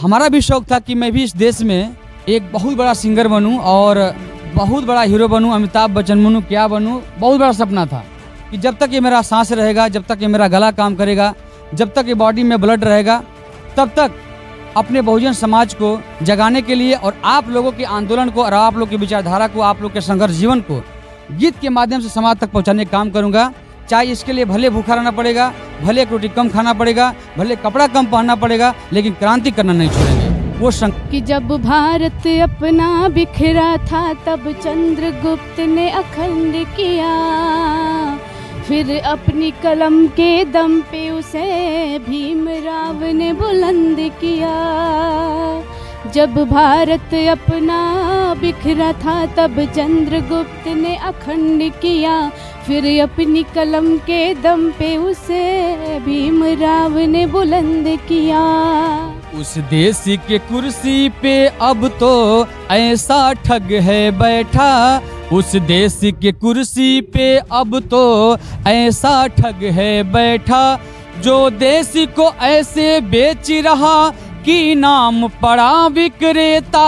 हमारा भी शौक था कि मैं भी इस देश में एक बहुत बड़ा सिंगर बनूं और बहुत बड़ा हीरो बनूं अमिताभ बच्चन बनूं क्या बनूं बहुत बड़ा सपना था कि जब तक ये मेरा सांस रहेगा जब तक ये मेरा गला काम करेगा जब तक ये बॉडी में ब्लड रहेगा तब तक अपने बहुजन समाज को जगाने के लिए और आप लोगों के आंदोलन को और आप लोग की विचारधारा को आप लोग के संघर्ष जीवन को गीत के माध्यम से समाज तक पहुँचाने का काम करूँगा चाहे इसके लिए भले भूखा रहना पड़ेगा भले रोटी कम खाना पड़ेगा भले कपड़ा कम पहनना पड़ेगा लेकिन क्रांति करना नहीं छोड़ेंगे वो कि जब भारत अपना बिखरा था तब चंद्रगुप्त ने अखंड किया फिर अपनी कलम के दम पे उसे भीमराव ने बुलंद किया जब भारत अपना बिखरा था तब चंद्रगुप्त ने अखंड किया फिर अपनी कलम के दम पे उसे राव ने बुलंद किया उस देश के कुर्सी पे अब तो ऐसा ठग है बैठा उस देश के कुर्सी पे अब तो ऐसा ठग है बैठा जो देश को ऐसे बेच रहा की नाम पड़ा विक्रेता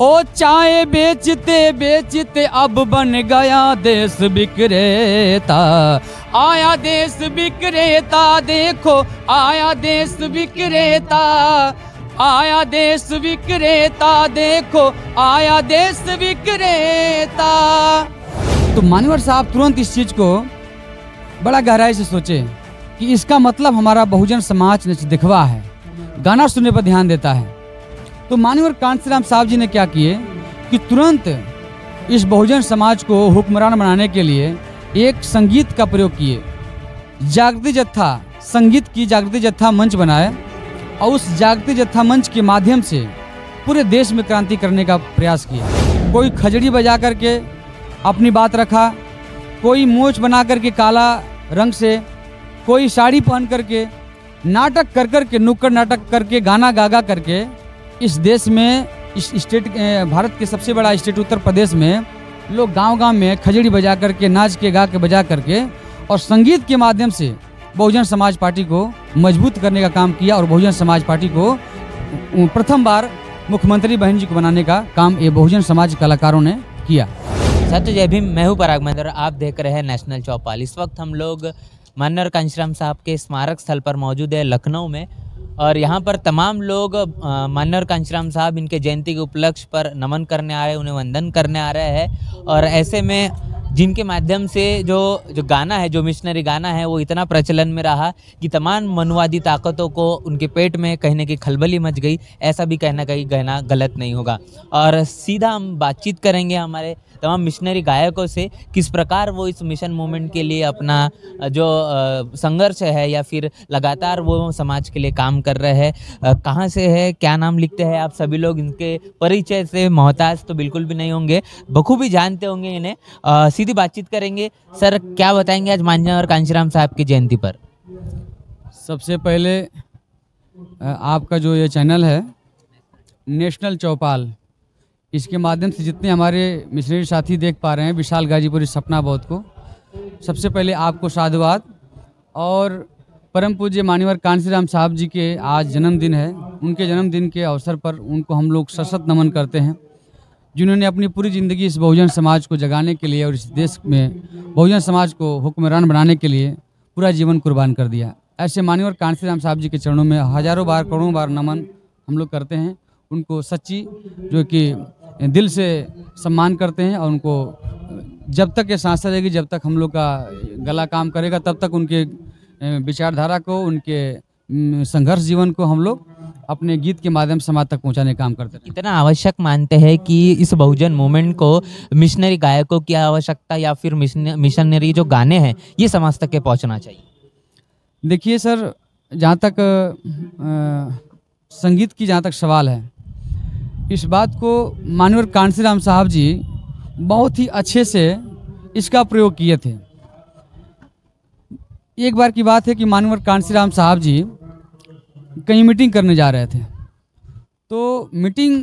ओ चाय बेचते बेचते अब बन गया देश विक्रेता आया देश विक्रेता देखो आया देश विक्रेता आया देश विक्रेता देखो आया देश विक्रेता तो मानवर साहब तुरंत इस चीज को बड़ा गहराई से सोचे कि इसका मतलब हमारा बहुजन समाज ने दिखवा है गाना सुनने पर ध्यान देता है तो मान्यवर राम साहब जी ने क्या किए कि तुरंत इस बहुजन समाज को हुक्मरान बनाने के लिए एक संगीत का प्रयोग किए जागृति जत्था संगीत की जागृति जत्था मंच बनाए और उस जागृति जत्था मंच के माध्यम से पूरे देश में क्रांति करने का प्रयास किया कोई खजड़ी बजा करके अपनी बात रखा कोई मोच बना करके काला रंग से कोई साड़ी पहन करके नाटक कर कर के नुक्कड़ नाटक करके गाना गागा करके इस देश में इस स्टेट भारत के सबसे बड़ा स्टेट उत्तर प्रदेश में लोग गांव गांव में खजड़ी बजा करके नाच के गा के बजा करके और संगीत के माध्यम से बहुजन समाज पार्टी को मजबूत करने का काम किया और बहुजन समाज पार्टी को प्रथम बार मुख्यमंत्री बहन जी को बनाने का काम ये बहुजन समाज कलाकारों ने किया सत्य जय भीम मैं हूँ पराग महेंद्र आप देख रहे हैं नेशनल चौपाल इस वक्त हम लोग मन्नर कांशीराम साहब के स्मारक स्थल पर मौजूद है लखनऊ में और यहाँ पर तमाम लोग मन्नर कांशीराम साहब इनके जयंती के उपलक्ष्य पर नमन करने आ रहे हैं उन्हें वंदन करने आ रहे हैं और ऐसे में जिनके माध्यम से जो जो गाना है जो मिशनरी गाना है वो इतना प्रचलन में रहा कि तमाम मनुवादी ताकतों को उनके पेट में कहने की खलबली मच गई ऐसा भी कहना कहीं कहना गलत नहीं होगा और सीधा हम बातचीत करेंगे हमारे तमाम मिशनरी गायकों से किस प्रकार वो इस मिशन मूवमेंट के लिए अपना जो संघर्ष है या फिर लगातार वो समाज के लिए काम कर रहे हैं कहाँ से है क्या नाम लिखते हैं आप सभी लोग इनके परिचय से मोहताज तो बिल्कुल भी नहीं होंगे बखूबी जानते होंगे इन्हें सीधी बातचीत करेंगे सर क्या बताएंगे आज मान्य और कांशीराम साहब की जयंती पर सबसे पहले आपका जो ये चैनल है नेशनल चौपाल इसके माध्यम से जितने हमारे मिशनरी साथी देख पा रहे हैं विशाल गाजीपुर इस सपना बौद्ध को सबसे पहले आपको साधुवाद और परम पूज्य मानीवर कांसीराम साहब जी के आज जन्मदिन है उनके जन्मदिन के अवसर पर उनको हम लोग सशक्त नमन करते हैं जिन्होंने अपनी पूरी ज़िंदगी इस बहुजन समाज को जगाने के लिए और इस देश में बहुजन समाज को हुक्मरान बनाने के लिए पूरा जीवन कुर्बान कर दिया ऐसे मान्यवर राम साहब जी के चरणों में हज़ारों बार करोड़ों बार नमन हम लोग करते हैं उनको सच्ची जो कि दिल से सम्मान करते हैं और उनको जब तक ये सांस रहेगी जब तक हम लोग का गला काम करेगा तब तक उनके विचारधारा को उनके संघर्ष जीवन को हम लोग अपने गीत के माध्यम समाज तक पहुंचाने का काम करते हैं इतना आवश्यक मानते हैं कि इस बहुजन मूवमेंट को मिशनरी गायकों की आवश्यकता या फिर मिशनरी जो गाने हैं ये समाज तक के पहुंचना चाहिए देखिए सर जहाँ तक आ, संगीत की जहाँ तक सवाल है इस बात को मानवर राम साहब जी बहुत ही अच्छे से इसका प्रयोग किए थे एक बार की बात है कि मानवर राम साहब जी कहीं मीटिंग करने जा रहे थे तो मीटिंग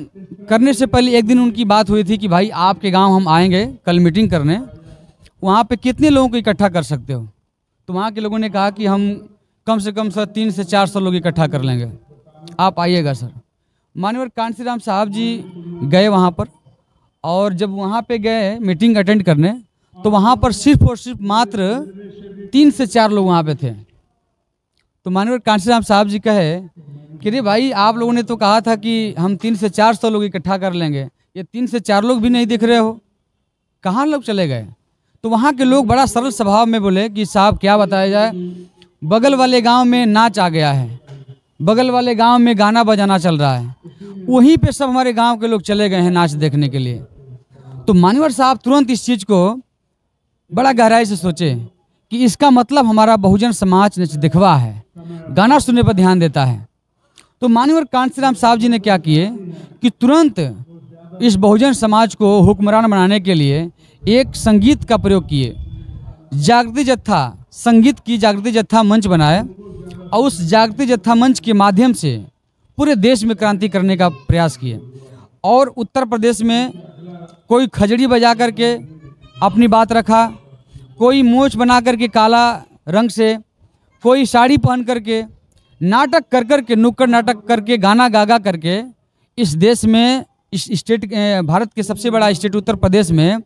करने से पहले एक दिन उनकी बात हुई थी कि भाई आपके गांव हम आएंगे कल मीटिंग करने वहाँ पे कितने लोगों को इकट्ठा कर सकते हो तो वहाँ के लोगों ने कहा कि हम कम से कम सर तीन से चार सौ लोग इकट्ठा कर लेंगे आप आइएगा सर मानवर राम साहब जी गए वहाँ पर और जब वहाँ पे गए मीटिंग अटेंड करने तो वहाँ पर सिर्फ और सिर्फ मात्र तीन से चार लोग वहाँ पे थे तो मानवर राम साहब जी कहे कि रे भाई आप लोगों ने तो कहा था कि हम तीन से चार सौ लोग इकट्ठा कर लेंगे ये तीन से चार लोग भी नहीं दिख रहे हो कहाँ लोग चले गए तो वहाँ के लोग बड़ा सरल स्वभाव में बोले कि साहब क्या बताया जाए बगल वाले गांव में नाच आ गया है बगल वाले गांव में गाना बजाना चल रहा है वहीं पे सब हमारे गांव के लोग चले गए हैं नाच देखने के लिए तो मानवर साहब तुरंत इस चीज़ को बड़ा गहराई से सोचे कि इसका मतलब हमारा बहुजन समाज ने दिखवा है गाना सुनने पर ध्यान देता है तो मानवर राम साहब जी ने क्या किए कि तुरंत इस बहुजन समाज को हुक्मरान बनाने के लिए एक संगीत का प्रयोग किए जागृति जत्था संगीत की जागृति जत्था मंच बनाए और उस जागृति जत्था मंच के माध्यम से पूरे देश में क्रांति करने का प्रयास किए और उत्तर प्रदेश में कोई खजड़ी बजा करके अपनी बात रखा कोई मोच बना करके काला रंग से कोई साड़ी पहन करके नाटक कर कर के नुक्कड़ नाटक करके गाना गागा करके इस देश में इस स्टेट भारत के सबसे बड़ा स्टेट उत्तर प्रदेश में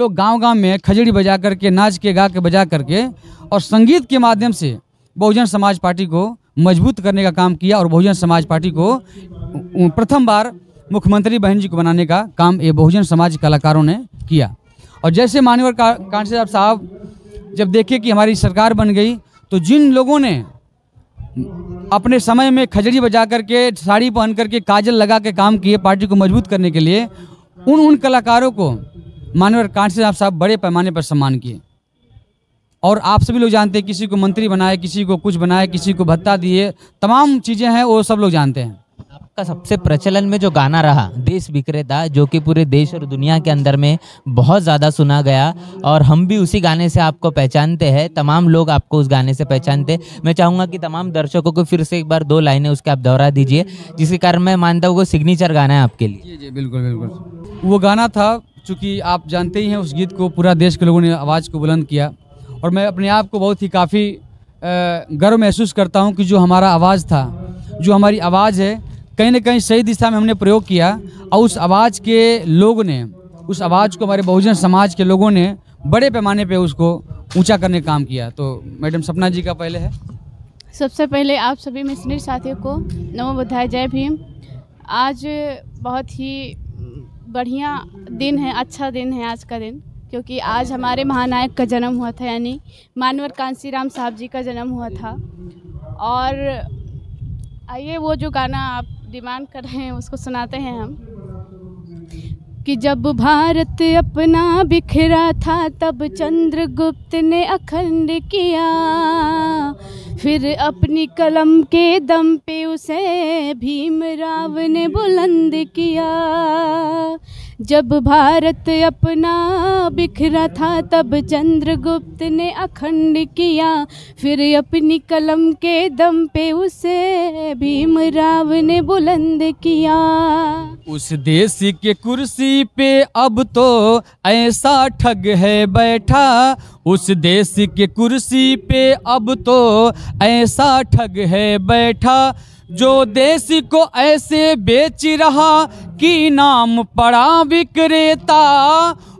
लोग गांव गांव में खजड़ी बजा करके नाच के गा के बजा करके और संगीत के माध्यम से बहुजन समाज पार्टी को मजबूत करने का काम किया और बहुजन समाज पार्टी को प्रथम बार मुख्यमंत्री बहन जी को बनाने का काम ये बहुजन समाज कलाकारों ने किया और जैसे मान्यवर कांसे साहब जब देखे कि हमारी सरकार बन गई तो जिन लोगों ने अपने समय में खजड़ी बजा करके साड़ी पहन करके काजल लगा के काम किए पार्टी को मजबूत करने के लिए उन उन कलाकारों को मानवर कांसे साहब बड़े पैमाने पर सम्मान किए और आप सभी लोग जानते हैं किसी को मंत्री बनाए किसी को कुछ बनाए किसी को भत्ता दिए तमाम चीज़ें हैं वो सब लोग जानते हैं आपका सबसे प्रचलन में जो गाना रहा देश विक्रेता जो कि पूरे देश और दुनिया के अंदर में बहुत ज़्यादा सुना गया और हम भी उसी गाने से आपको पहचानते हैं तमाम लोग आपको उस गाने से पहचानते मैं चाहूँगा कि तमाम दर्शकों को फिर से एक बार दो लाइनें उसके आप दोहरा दीजिए जिसके कारण मैं मानता हूँ वो सिग्नेचर गाना है आपके लिए जी बिल्कुल बिल्कुल वो गाना था चूँकि आप जानते ही हैं उस गीत को पूरा देश के लोगों ने आवाज़ को बुलंद किया और मैं अपने आप को बहुत ही काफ़ी गर्व महसूस करता हूँ कि जो हमारा आवाज़ था जो हमारी आवाज़ है कहीं ना कहीं सही दिशा में हमने प्रयोग किया और उस आवाज़ के लोगों ने उस आवाज़ को हमारे बहुजन समाज के लोगों ने बड़े पैमाने पे उसको ऊंचा करने का काम किया तो मैडम सपना जी का पहले है सबसे पहले आप सभी मिशनरी साथियों को नमो बुद्धाय जय भीम आज बहुत ही बढ़िया दिन है अच्छा दिन है आज का दिन क्योंकि आज हमारे महानायक का जन्म हुआ था यानी मानवर राम साहब जी का जन्म हुआ था और आइए वो जो गाना आप डिमांड कर रहे हैं उसको सुनाते हैं हम कि जब भारत अपना बिखरा था तब चंद्रगुप्त ने अखंड किया फिर अपनी कलम के दम पे उसे भीमराव ने बुलंद किया जब भारत अपना बिखरा था तब चंद्रगुप्त ने अखंड किया फिर अपनी कलम के दम पे उसे भीमराव ने बुलंद किया उस देश के कुर्सी पे अब तो ऐसा ठग है बैठा उस देश के कुर्सी पे अब तो ऐसा ठग है बैठा जो देश को ऐसे बेच रहा कि नाम पड़ा विक्रेता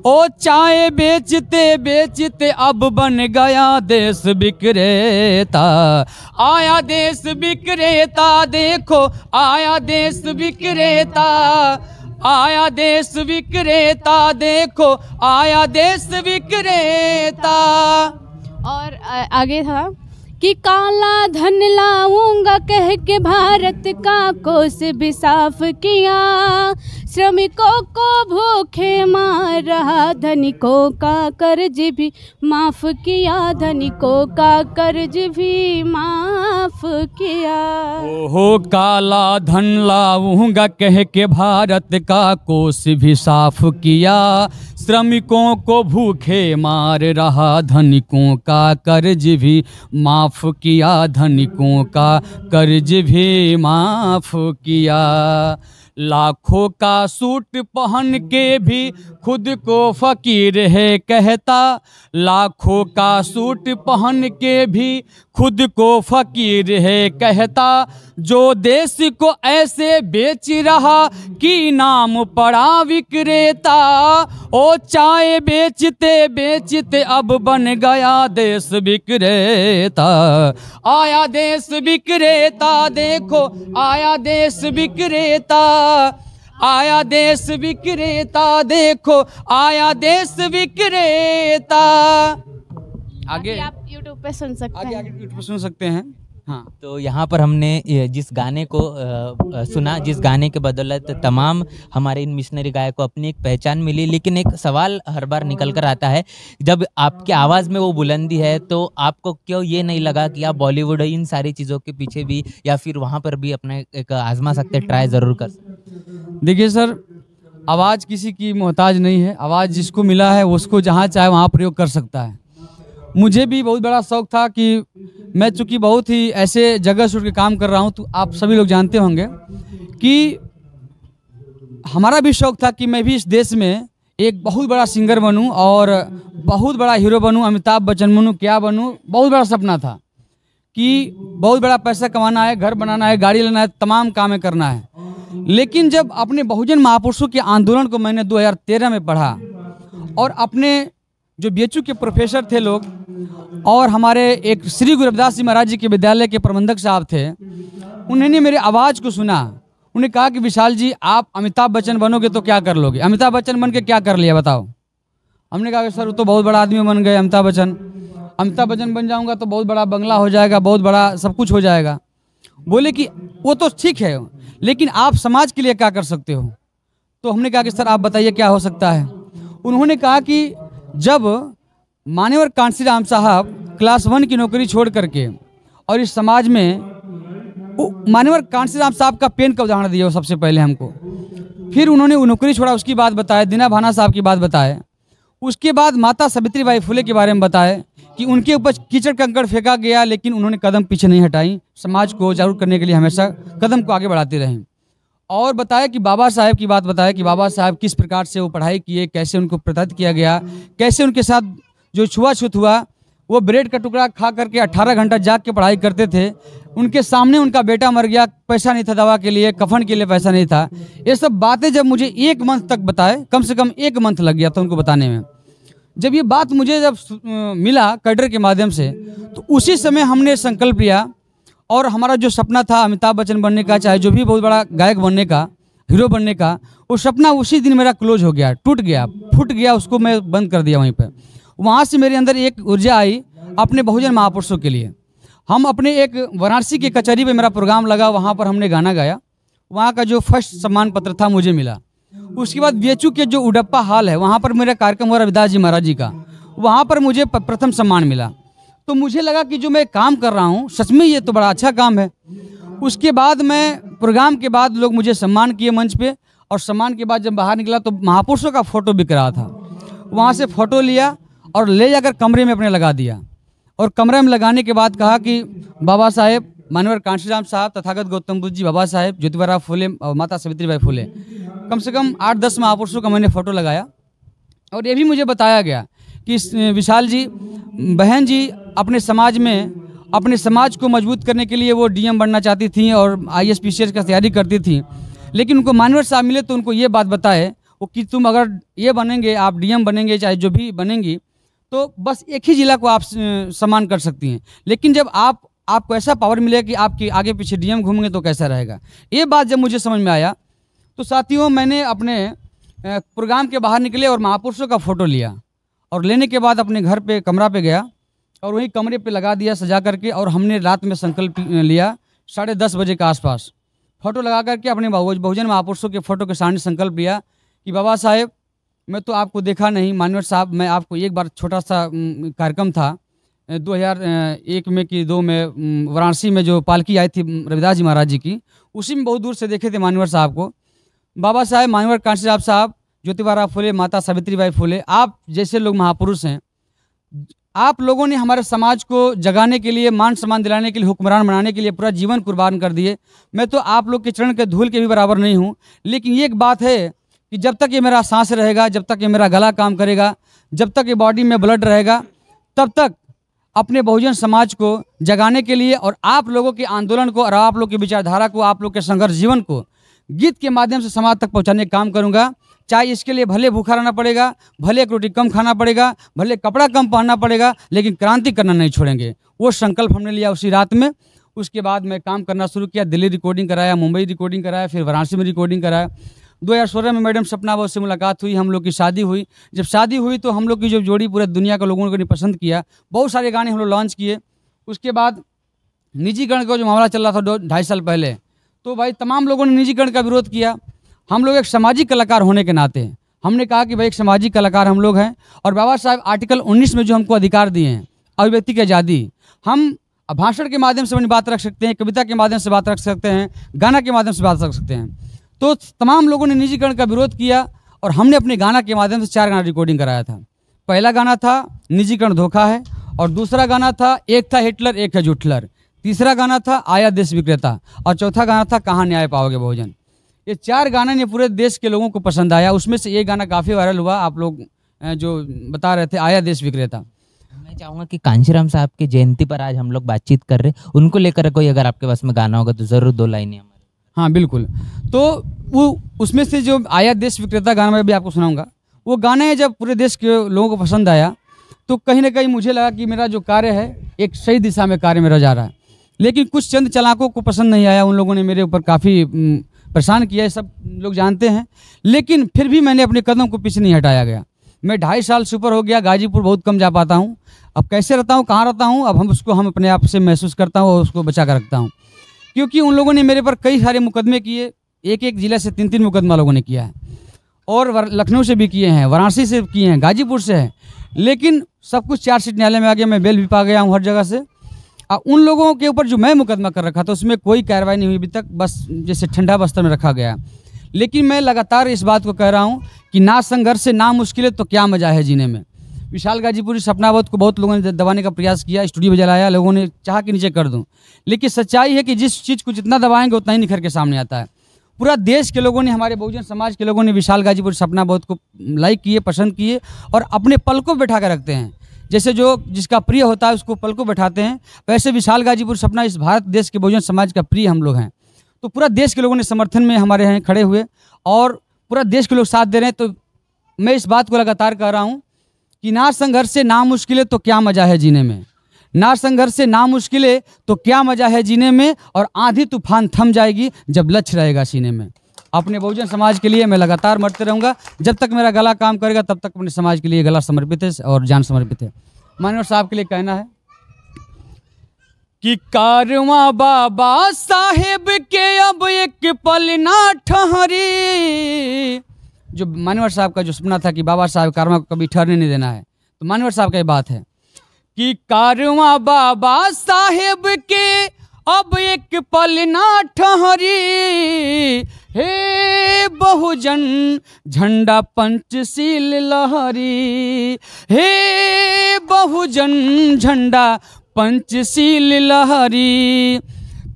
ओ चाय बेचते बेचते अब बन गया देश विक्रेता आया देश विक्रेता देखो आया देश विक्रेता आया देश विक्रेता देखो आया देश विक्रेता और आगे था कि काला धन लाऊंगा कह के भारत का कोस भी साफ किया श्रमिकों को भूखे मार रहा धनिकों का कर्ज भी माफ किया धनिकों का कर्ज भी माफ किया ओहो काला धन लाऊंगा कह के भारत का कोष भी साफ किया श्रमिकों को भूखे मार रहा धनिकों का कर्ज भी माफ किया धनिकों का कर्ज भी माफ किया लाखों का सूट पहन के भी खुद को फकीर है कहता लाखों का सूट पहन के भी खुद को फकीर है कहता जो देश को ऐसे बेच रहा कि नाम पड़ा विक्रेता ओ चाय बेचते बेचते अब बन गया देश विक्रेता आया देश विक्रेता देखो आया देश विक्रेता आया देश विक्रेता देखो आया देश विक्रेता आगे आप YouTube पे सुन सकते आगे, हैं आगे YouTube पे सुन सकते हैं हाँ तो यहाँ पर हमने जिस गाने को सुना जिस गाने के बदौलत तमाम हमारे इन मिशनरी गायक को अपनी एक पहचान मिली लेकिन एक सवाल हर बार निकल कर आता है जब आपके आवाज़ में वो बुलंदी है तो आपको क्यों ये नहीं लगा कि आप बॉलीवुड इन सारी चीज़ों के पीछे भी या फिर वहाँ पर भी अपने एक आजमा सकते ट्राई ज़रूर कर सकते देखिए सर आवाज़ किसी की मोहताज नहीं है आवाज़ जिसको मिला है उसको जहाँ चाहे वहाँ प्रयोग कर सकता है मुझे भी बहुत बड़ा शौक था कि मैं चूँकि बहुत ही ऐसे जगह से के काम कर रहा हूँ तो आप सभी लोग जानते होंगे कि हमारा भी शौक था कि मैं भी इस देश में एक बहुत बड़ा सिंगर बनूं और बहुत बड़ा हीरो बनूं अमिताभ बच्चन बनूं क्या बनूं बहुत बड़ा सपना था कि बहुत बड़ा पैसा कमाना है घर बनाना है गाड़ी लेना है तमाम कामें करना है लेकिन जब अपने बहुजन महापुरुषों के आंदोलन को मैंने 2013 में पढ़ा और अपने जो बी के प्रोफेसर थे लोग और हमारे एक श्री गुरु रविदास जी महाराज जी के विद्यालय के प्रबंधक साहब थे उन्होंने मेरे आवाज़ को सुना उन्हें कहा कि विशाल जी आप अमिताभ बच्चन बनोगे तो क्या कर लोगे अमिताभ बच्चन बन के क्या कर लिया बताओ हमने कहा कि सर वो तो बहुत बड़ा आदमी बन गए अमिताभ बच्चन अमिताभ बच्चन बन जाऊंगा तो बहुत बड़ा बंगला हो जाएगा बहुत बड़ा सब कुछ हो जाएगा बोले कि वो तो ठीक है लेकिन आप समाज के लिए क्या कर सकते हो तो हमने कहा कि सर आप बताइए क्या हो सकता है उन्होंने कहा कि जब मान्यवर राम साहब क्लास वन की नौकरी छोड़ करके और इस समाज में मान्यवर राम साहब का पेन का उदाहरण दिया सबसे पहले हमको फिर उन्होंने वो नौकरी छोड़ा उसकी बात बताए दीना भाना साहब की बात बताए उसके बाद माता सावित्री बाई फुले के बारे में बताए कि उनके ऊपर कीचड़ कंकड़ फेंका गया लेकिन उन्होंने कदम पीछे नहीं हटाई समाज को जागरूक करने के लिए हमेशा कदम को आगे बढ़ाते रहे और बताया कि बाबा साहब की बात बताया कि बाबा साहब किस प्रकार से वो पढ़ाई किए कैसे उनको प्रताड़ित किया गया कैसे उनके साथ जो छुआछूत हुआ वो ब्रेड का टुकड़ा खा करके 18 घंटा जाग के पढ़ाई करते थे उनके सामने उनका बेटा मर गया पैसा नहीं था दवा के लिए कफन के लिए पैसा नहीं था ये सब बातें जब मुझे एक मंथ तक बताए कम से कम एक मंथ लग गया था उनको बताने में जब ये बात मुझे जब मिला कटर के माध्यम से तो उसी समय हमने संकल्प लिया और हमारा जो सपना था अमिताभ बच्चन बनने का चाहे जो भी बहुत बड़ा गायक बनने का हीरो बनने का वो सपना उसी दिन मेरा क्लोज हो गया टूट गया फूट गया उसको मैं बंद कर दिया वहीं पर वहाँ से मेरे अंदर एक ऊर्जा आई अपने बहुजन महापुरुषों के लिए हम अपने एक वाराणसी के कचहरी पर मेरा प्रोग्राम लगा वहाँ पर हमने गाना गाया वहाँ का जो फर्स्ट सम्मान पत्र था मुझे मिला उसके बाद वेचू के जो उडप्पा हॉल है वहाँ पर मेरा कार्यक्रम हुआ रविदास जी महाराज जी का वहाँ पर मुझे प्रथम सम्मान मिला तो मुझे लगा कि जो मैं काम कर रहा हूँ सच में ये तो बड़ा अच्छा काम है उसके बाद मैं प्रोग्राम के बाद लोग मुझे सम्मान किए मंच पे और सम्मान के बाद जब बाहर निकला तो महापुरुषों का फ़ोटो बिक रहा था वहाँ से फ़ोटो लिया और ले जाकर कमरे में अपने लगा दिया और कमरे में लगाने के बाद कहा कि बाबा साहेब मानवर कांशीराम साहब तथागत गौतम बुद्ध जी बाबा साहेब ज्योतिबा फूले और माता सावित्री बाई फूले कम से कम आठ दस महापुरुषों का मैंने फ़ोटो लगाया और ये भी मुझे बताया गया कि विशाल जी बहन जी अपने समाज में अपने समाज को मजबूत करने के लिए वो डीएम बनना चाहती थी और आई एस का तैयारी करती थी लेकिन उनको मानवर साहब मिले तो उनको ये बात बताए वो कि तुम अगर ये बनेंगे आप डीएम बनेंगे चाहे जो भी बनेंगी तो बस एक ही ज़िला को आप सम्मान कर सकती हैं लेकिन जब आप आपको ऐसा पावर मिलेगा कि आपके आगे पीछे डीएम घूमेंगे तो कैसा रहेगा ये बात जब मुझे समझ में आया तो साथियों मैंने अपने प्रोग्राम के बाहर निकले और महापुरुषों का फ़ोटो लिया और लेने के बाद अपने घर पे कमरा पे गया और वहीं कमरे पे लगा दिया सजा करके और हमने रात में संकल्प लिया साढ़े दस बजे के आसपास फ़ोटो लगा करके अपने बहुजन महापुरुषों के फ़ोटो के सामने संकल्प लिया कि बाबा साहेब मैं तो आपको देखा नहीं मानव साहब मैं आपको एक बार छोटा सा कार्यक्रम था एक में कि दो में वाराणसी में जो पालकी आई थी रविदास जी महाराज जी की उसी में बहुत दूर से देखे थे मानवर साहब को बाबा साहेब मानवर कांसी साहब ज्योतिबारा फूले माता सावित्री बाई फूले आप जैसे लोग महापुरुष हैं आप लोगों ने हमारे समाज को जगाने के लिए मान सम्मान दिलाने के लिए हुक्मरान बनाने के लिए पूरा जीवन कुर्बान कर दिए मैं तो आप लोग के चरण के धूल के भी बराबर नहीं हूँ लेकिन ये एक बात है कि जब तक ये मेरा सांस रहेगा जब तक ये मेरा गला काम करेगा जब तक ये बॉडी में ब्लड रहेगा तब तक अपने बहुजन समाज को जगाने के लिए और आप लोगों के आंदोलन को और आप लोग की विचारधारा को आप लोग के संघर्ष जीवन को गीत के माध्यम से समाज तक पहुँचाने का काम करूँगा चाहे इसके लिए भले भूखा रहना पड़ेगा भले एक रोटी कम खाना पड़ेगा भले कपड़ा कम पहनना पड़ेगा लेकिन क्रांति करना नहीं छोड़ेंगे वो संकल्प हमने लिया उसी रात में उसके बाद मैं काम करना शुरू किया दिल्ली रिकॉर्डिंग कराया मुंबई रिकॉर्डिंग कराया फिर वाराणसी में रिकॉर्डिंग कराया दो हज़ार सोलह में मैडम सपना बहुत से मुलाकात हुई हम लोग की शादी हुई जब शादी हुई तो हम लोग की जो जोड़ी पूरे दुनिया के लोगों ने पसंद किया बहुत सारे गाने हम लोग लॉन्च किए उसके बाद निजीकरण का जो मामला चल रहा था दो ढाई साल पहले तो भाई तमाम लोगों ने निजीकरण का विरोध किया हम लोग एक सामाजिक कलाकार होने के नाते हैं हमने कहा कि भाई एक सामाजिक कलाकार हम लोग हैं और बाबा साहब आर्टिकल 19 में जो हमको अधिकार दिए हैं अभिव्यक्ति की आज़ादी हम भाषण के माध्यम से अपनी बात रख सकते हैं कविता के माध्यम से बात रख सकते हैं गाना के माध्यम से बात रख सकते हैं तो तमाम लोगों ने निजीकरण का विरोध किया और हमने अपने गाना के माध्यम से चार गाना रिकॉर्डिंग कराया था पहला गाना था निजीकरण धोखा है और दूसरा गाना था एक था हिटलर एक है जुटलर तीसरा गाना था आया देश विक्रेता और चौथा गाना था कहाँ न्याय पाओगे भोजन ये चार गाना ने पूरे देश के लोगों को पसंद आया उसमें से ये गाना काफ़ी वायरल हुआ आप लोग जो बता रहे थे आया देश विक्रेता मैं चाहूँगा कि कांशीराम साहब की जयंती पर आज हम लोग बातचीत कर रहे उनको लेकर कोई अगर आपके पास में गाना होगा तो ज़रूर दो लाइनें हमारे हाँ बिल्कुल तो वो उसमें से जो आया देश विक्रेता गाना मैं भी आपको सुनाऊंगा वो गाने जब पूरे देश के लोगों को पसंद आया तो कहीं ना कहीं मुझे लगा कि मेरा जो कार्य है एक सही दिशा में कार्य मेरा जा रहा है लेकिन कुछ चंद चलाकों को पसंद नहीं आया उन लोगों ने मेरे ऊपर काफ़ी परेशान किया सब लोग जानते हैं लेकिन फिर भी मैंने अपने कदम को पीछे नहीं हटाया गया मैं ढाई साल से हो गया गाजीपुर बहुत कम जा पाता हूँ अब कैसे रहता हूँ कहाँ रहता हूँ अब हम उसको हम अपने आप से महसूस करता हूँ और उसको बचा कर रखता हूँ क्योंकि उन लोगों ने मेरे पर कई सारे मुकदमे किए एक एक ज़िला से तीन तीन मुकदमा लोगों ने किया है और लखनऊ से भी किए हैं वाराणसी से किए हैं गाजीपुर से हैं लेकिन सब कुछ चार्जशीट न्यायालय में आ गया मैं बेल भी पा गया हूँ हर जगह से उन लोगों के ऊपर जो मैं मुकदमा कर रखा था उसमें कोई कार्रवाई नहीं हुई अभी तक बस जैसे ठंडा बस्तर में रखा गया लेकिन मैं लगातार इस बात को कह रहा हूँ कि ना संघर्ष से ना मुश्किलें तो क्या मज़ा है जीने में विशाल गाजीपुरी सपनावत को बहुत लोगों ने दबाने का प्रयास किया स्टूडियो में जलाया लोगों ने चाह के नीचे कर दूँ लेकिन सच्चाई है कि जिस चीज़ को जितना दबाएंगे उतना ही निखर के सामने आता है पूरा देश के लोगों ने हमारे बहुजन समाज के लोगों ने विशाल गाजीपुर बहुत को लाइक किए पसंद किए और अपने पल को बैठा कर रखते हैं जैसे जो जिसका प्रिय होता है उसको पलकों बैठाते हैं वैसे विशाल गाजीपुर सपना इस भारत देश के बहुजन समाज का प्रिय हम लोग हैं तो पूरा देश के लोगों ने समर्थन में हमारे हैं खड़े हुए और पूरा देश के लोग साथ दे रहे हैं तो मैं इस बात को लगातार कह रहा हूँ कि ना संघर्ष से ना मुश्किलें तो क्या मज़ा है जीने में ना संघर्ष से ना मुश्किलें तो क्या मज़ा है जीने में और आंधी तूफान थम जाएगी जब लक्ष्य रहेगा सीने में अपने बहुजन समाज के लिए मैं लगातार मरते रहूँगा जब तक मेरा गला काम करेगा तब तक अपने समाज के लिए गला समर्पित है और जान समर्पित है मानवर साहब के लिए कहना है कि कारवा बाबा साहेब के अब एक पल ना ठहरी जो मानवर साहब का जो सपना था कि बाबा साहब कारवा को कभी ठहरने नहीं देना है तो मानवर साहब का ये बात है कि कारवा बाबा साहेब के अब एक पल ना ठहरी हे बहुजन झंडा पंचशील लहरी हे बहुजन झंडा पंचशील लहरी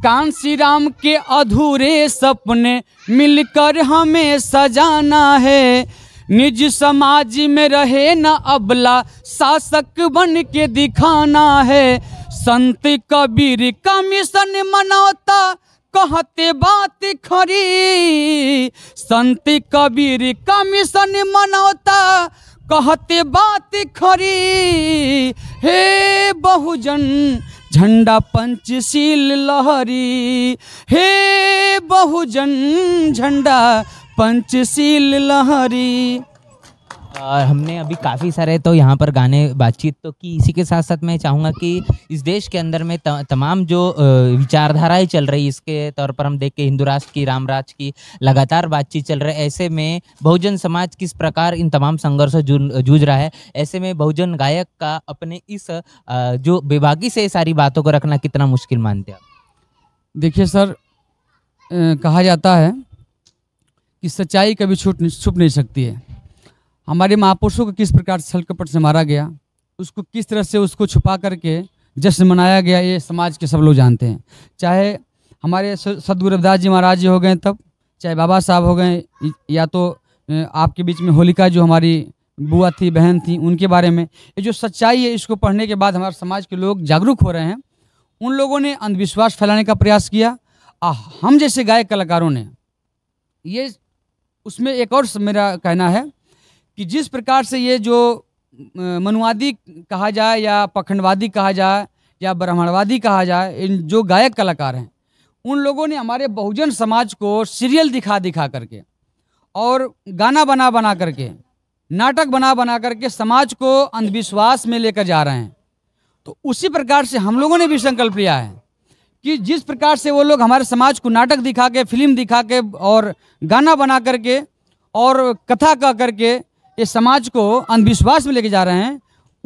कांसी राम के अधूरे सपने मिलकर हमें सजाना है निज समाज में रहे न अबला शासक बन के दिखाना है संत कबीर का मिशन मनाता कहते बात खरी संत कबीर कमीशन मनौता कहते बात खरी हे बहुजन झंडा पंचशील लहरी हे बहुजन झंडा पंचशील लहरी आ, हमने अभी काफ़ी सारे तो यहाँ पर गाने बातचीत तो की इसी के साथ साथ मैं चाहूँगा कि इस देश के अंदर में तमाम जो विचारधाराएं चल रही इसके तौर पर हम देख के हिंदू राष्ट्र की राम राज की लगातार बातचीत चल रही है ऐसे में बहुजन समाज किस प्रकार इन तमाम संघर्षों जूझ रहा है ऐसे में बहुजन गायक का अपने इस जो विभागी से सारी बातों को रखना कितना मुश्किल मानते हैं देखिए सर कहा जाता है कि सच्चाई कभी छूट छुप नहीं सकती है हमारे महापुरुषों को किस प्रकार छल कपट से मारा गया उसको किस तरह से उसको छुपा करके जश्न मनाया गया ये समाज के सब लोग जानते हैं चाहे हमारे सदगुरु रविदास जी महाराज जी हो गए तब चाहे बाबा साहब हो गए या तो आपके बीच में होलिका जो हमारी बुआ थी बहन थी उनके बारे में ये जो सच्चाई है इसको पढ़ने के बाद हमारे समाज के लोग जागरूक हो रहे हैं उन लोगों ने अंधविश्वास फैलाने का प्रयास किया आ, हम जैसे गायक कलाकारों ने ये उसमें एक और मेरा कहना है कि जिस प्रकार से ये जो मनुवादी कहा जाए या पखंडवादी कहा जाए या ब्राह्मणवादी कहा जाए इन जो गायक कलाकार हैं उन लोगों ने हमारे बहुजन समाज को सीरियल दिखा दिखा करके और गाना बना बना करके नाटक बना बना करके समाज को अंधविश्वास में लेकर जा रहे हैं तो उसी प्रकार से हम लोगों ने भी संकल्प लिया है कि जिस प्रकार से वो लोग हमारे समाज को नाटक दिखा के फिल्म दिखा के और गाना बना करके और कथा कह करके ये समाज को अंधविश्वास में लेके जा रहे हैं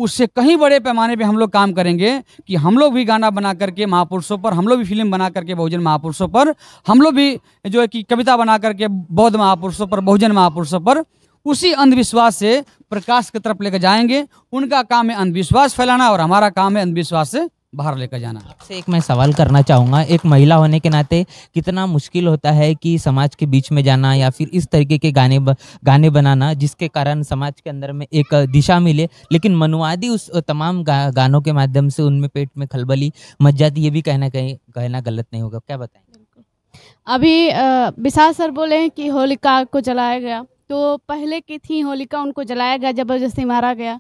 उससे कहीं बड़े पैमाने पे हम लोग काम करेंगे कि हम लोग भी गाना बना करके महापुरुषों पर हम लोग भी फिल्म बना करके बहुजन महापुरुषों पर हम लोग भी जो है कि कविता बना करके बौद्ध महापुरुषों पर बहुजन महापुरुषों पर उसी अंधविश्वास से प्रकाश की तरफ लेकर जाएंगे उनका काम है अंधविश्वास फैलाना और हमारा काम है अंधविश्वास से बाहर लेकर जाना आपसे एक मैं सवाल करना चाहूँगा एक महिला होने के नाते कितना मुश्किल होता है कि समाज के बीच में जाना या फिर इस तरीके के गाने ब, गाने बनाना जिसके कारण समाज के अंदर में एक दिशा मिले लेकिन मनुवादी उस तमाम गा, गानों के माध्यम से उनमें पेट में खलबली मच जाती ये भी कहना कहीं कहना गलत नहीं होगा क्या बताएं अभी विशाल सर बोले हैं कि होलिका को जलाया गया तो पहले की थी होलिका उनको जलाया गया जबरदस्ती मारा गया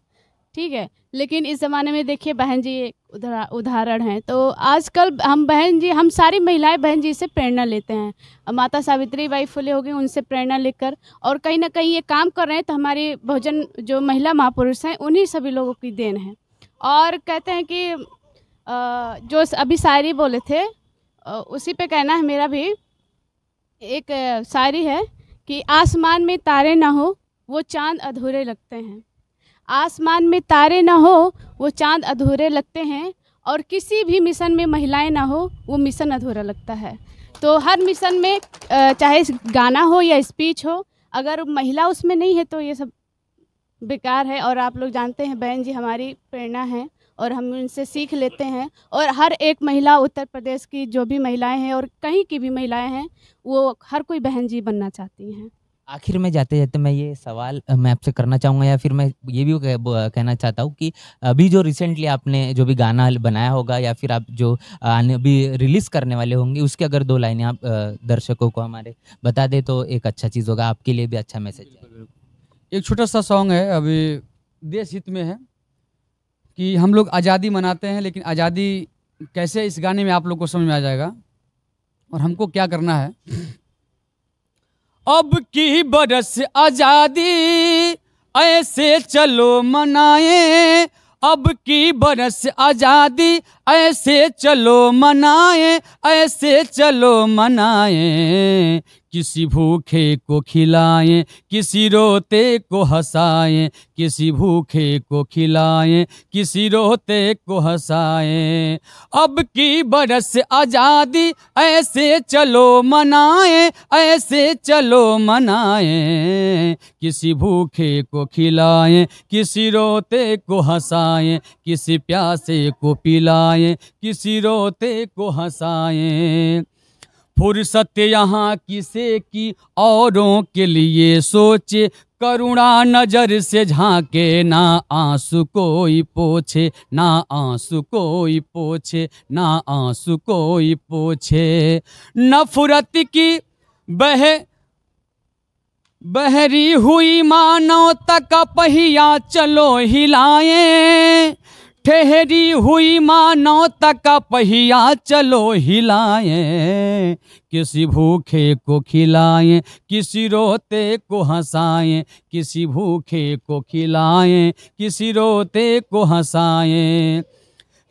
ठीक है लेकिन इस ज़माने में देखिए बहन जी उदाहरण हैं तो आजकल हम बहन जी हम सारी महिलाएं बहन जी से प्रेरणा लेते हैं माता सावित्री बाई फुले हो गई उनसे प्रेरणा लेकर और कहीं ना कहीं ये काम कर रहे हैं तो हमारी भोजन जो महिला महापुरुष हैं उन्हीं सभी लोगों की देन है और कहते हैं कि जो अभी शायरी बोले थे उसी पे कहना है मेरा भी एक शायरी है कि आसमान में तारे ना हो वो चांद अधूरे लगते हैं आसमान में तारे ना हो वो चांद अधूरे लगते हैं और किसी भी मिशन में महिलाएं ना हो वो मिशन अधूरा लगता है तो हर मिशन में चाहे गाना हो या स्पीच हो अगर महिला उसमें नहीं है तो ये सब बेकार है और आप लोग जानते हैं बहन जी हमारी प्रेरणा हैं और हम उनसे सीख लेते हैं और हर एक महिला उत्तर प्रदेश की जो भी महिलाएं हैं और कहीं की भी महिलाएं हैं वो हर कोई बहन जी बनना चाहती हैं आखिर में जाते जाते मैं ये सवाल मैं आपसे करना चाहूँगा या फिर मैं ये भी कहना चाहता हूँ कि अभी जो रिसेंटली आपने जो भी गाना बनाया होगा या फिर आप जो आने अभी रिलीज़ करने वाले होंगे उसके अगर दो लाइनें आप दर्शकों को हमारे बता दें तो एक अच्छा चीज़ होगा आपके लिए भी अच्छा मैसेज एक छोटा सा सॉन्ग है अभी देश हित में है कि हम लोग आज़ादी मनाते हैं लेकिन आज़ादी कैसे इस गाने में आप लोग को समझ में आ जाएगा और हमको क्या करना है अब की बरस आज़ादी ऐसे चलो मनाए अब की बरस आज़ादी ऐसे चलो मनाए ऐसे चलो मनाए किसी भूखे को खिलाएं किसी रोते को हंसाएं किसी भूखे को खिलाएं किसी रोते को हंसाएं अब की बरस आज़ादी ऐसे चलो मनाएं ऐसे चलो मनाएं किसी भूखे को खिलाएं किसी रोते को हंसाएं किसी प्यासे को पिलाएं किसी रोते को हंसाएं फुर्सत यहाँ किसे की औरों के लिए सोचे करुणा नजर से झांके ना आंसू कोई पोछे ना आंसू कोई पोछे ना आंसू कोई पोछे नफरत की बह बहरी हुई मानव तक पहिया चलो हिलाएं ठहरी हुई मानो तक पहिया चलो हिलाए किसी भूखे को खिलाए किसी रोते को हंसाए किसी भूखे को खिलाए किसी रोते को हंसाए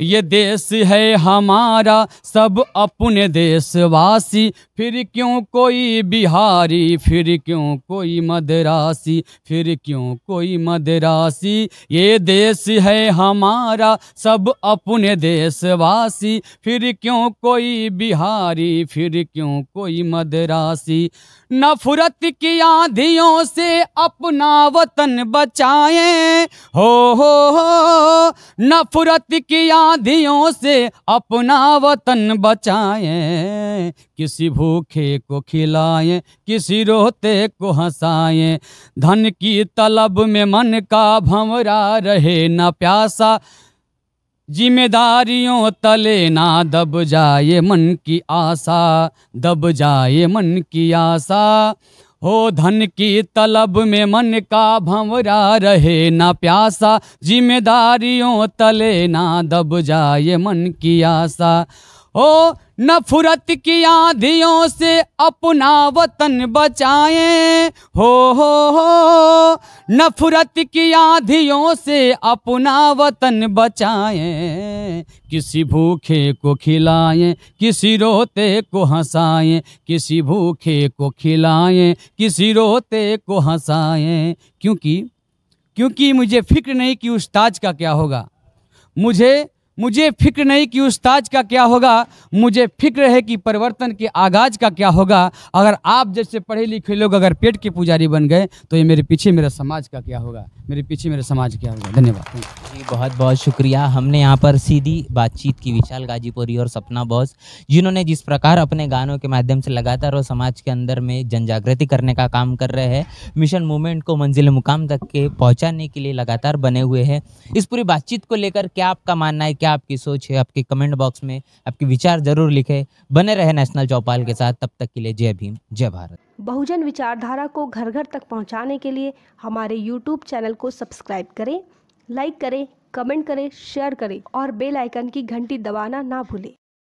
ये देश है हमारा सब अपने देशवासी फिर क्यों कोई बिहारी फिर क्यों कोई मदरासी फिर क्यों कोई मदरासी ये देश है हमारा सब अपने देशवासी फिर क्यों कोई बिहारी फिर क्यों कोई मदरासी नफरत की आंधियों से अपना वतन बचाएं हो हो हो नफरत की आंधियों से अपना वतन बचाएं किसी भू भूखे को खिलाए किसी रोते को हंसाए धन की तलब में मन का भंवरा रहे ना प्यासा जिम्मेदारियों तले ना दब जाए मन की आशा दब जाए मन की आशा हो धन की तलब में मन का भंवरा रहे ना प्यासा जिम्मेदारियों तले ना दब जाए मन की आशा ओ नफरत की आंधियों से अपना वतन बचाए हो हो हो नफरत की आंधियों से अपना वतन बचाए किसी भूखे को खिलाएं किसी रोते को हंसाएं किसी भूखे को खिलाएं किसी रोते को हंसाएं क्योंकि क्योंकि मुझे फिक्र नहीं कि उस्ताज का क्या होगा मुझे मुझे फिक्र नहीं कि उस्ताद का क्या होगा मुझे फिक्र है कि परिवर्तन के आगाज का क्या होगा अगर आप जैसे पढ़े लिखे लोग अगर पेट के पुजारी बन गए तो ये मेरे पीछे मेरा समाज का क्या होगा मेरे पीछे मेरा समाज क्या होगा धन्यवाद जी बहुत बहुत शुक्रिया हमने यहाँ पर सीधी बातचीत की विशाल गाजीपुरी और सपना बॉस जिन्होंने जिस प्रकार अपने गानों के माध्यम से लगातार और समाज के अंदर में जन जागृति करने का काम कर रहे हैं मिशन मूवमेंट को मंजिल मुकाम तक के पहुँचाने के लिए लगातार बने हुए हैं इस पूरी बातचीत को लेकर क्या आपका मानना है क्या क्या आपकी सोच है आपके कमेंट बॉक्स में आपके विचार जरूर लिखें बने रहे नेशनल चौपाल के साथ तब तक के लिए जय भीम जय भारत बहुजन विचारधारा को घर घर तक पहुंचाने के लिए हमारे यूट्यूब चैनल को सब्सक्राइब करें लाइक करें कमेंट करें शेयर करें और बेल आइकन की घंटी दबाना ना भूलें